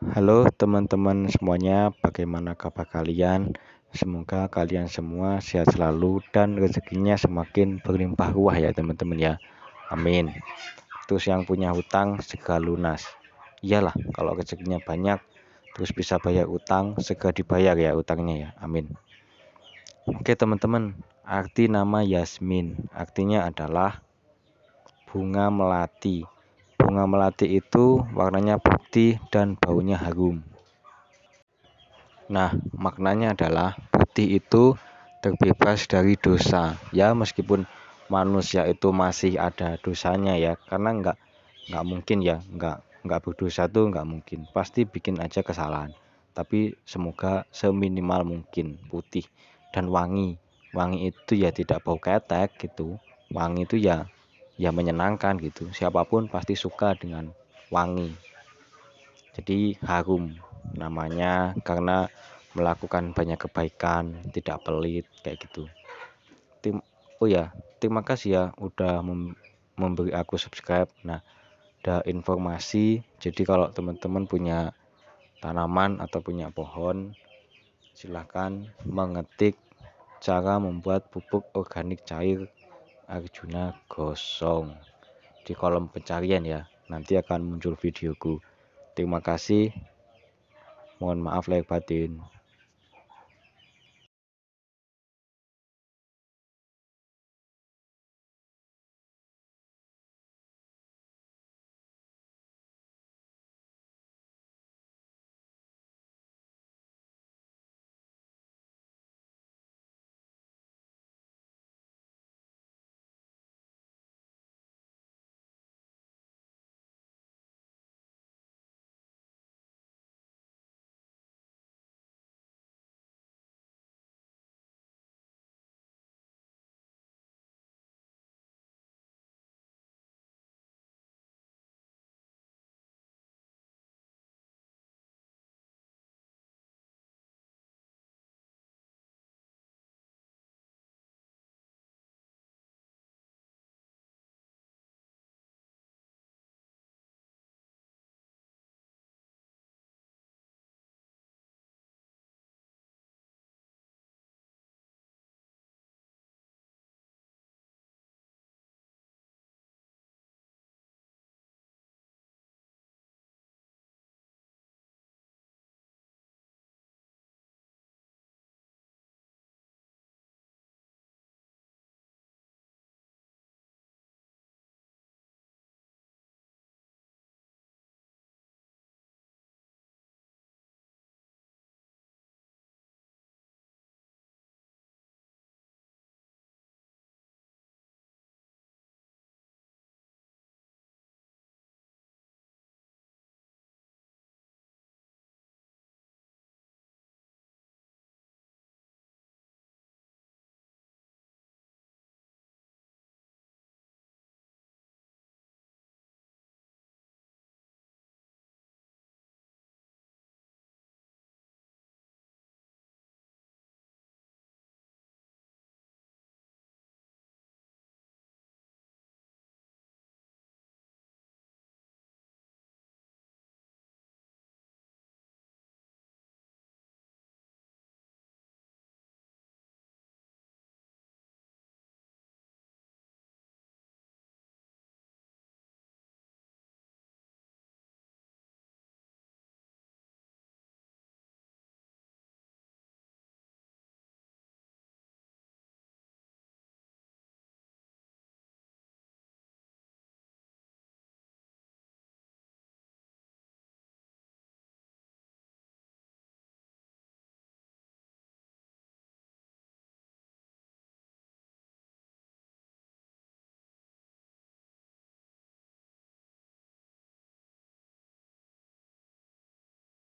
Halo teman-teman semuanya, bagaimana kabar kalian? Semoga kalian semua sehat selalu dan rezekinya semakin berlimpah ruah ya teman-teman ya. Amin. Terus yang punya hutang segera lunas. Iyalah, kalau rezekinya banyak terus bisa bayar utang segera dibayar ya utangnya ya. Amin. Oke teman-teman, arti nama Yasmin artinya adalah bunga melati Bunga melati itu warnanya putih dan baunya harum. Nah, maknanya adalah putih itu terbebas dari dosa. Ya, meskipun manusia itu masih ada dosanya ya, karena nggak nggak mungkin ya, nggak nggak berdosa tuh nggak mungkin. Pasti bikin aja kesalahan. Tapi semoga seminimal mungkin putih dan wangi. Wangi itu ya tidak bau ketek gitu. Wangi itu ya ya menyenangkan gitu siapapun pasti suka dengan wangi jadi harum namanya karena melakukan banyak kebaikan tidak pelit kayak gitu tim oh ya terima kasih ya udah mem memberi aku subscribe nah ada informasi jadi kalau teman-teman punya tanaman atau punya pohon silahkan mengetik cara membuat pupuk organik cair Arjuna Gosong di kolom pencarian ya. Nanti akan muncul videoku. Terima kasih. Mohon maaf lahir batin.